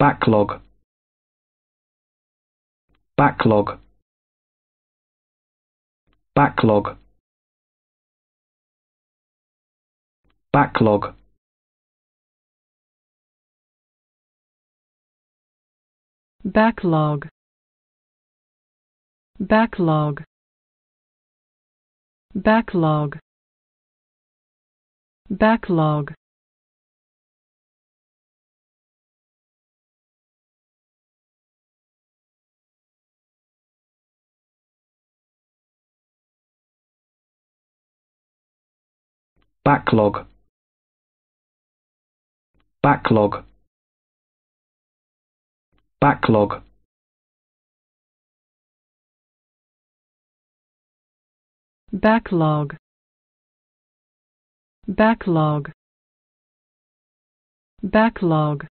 backlog backlog backlog backlog backlog backlog backlog backlog backlog backlog backlog backlog backlog backlog